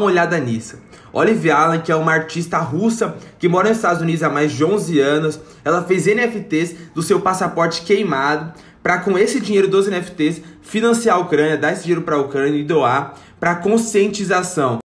uma olhada nisso. Olive Allen, que é uma artista russa que mora nos Estados Unidos há mais de 11 anos, ela fez NFTs do seu passaporte queimado para com esse dinheiro dos NFTs financiar a Ucrânia, dar esse dinheiro para a Ucrânia e doar para conscientização.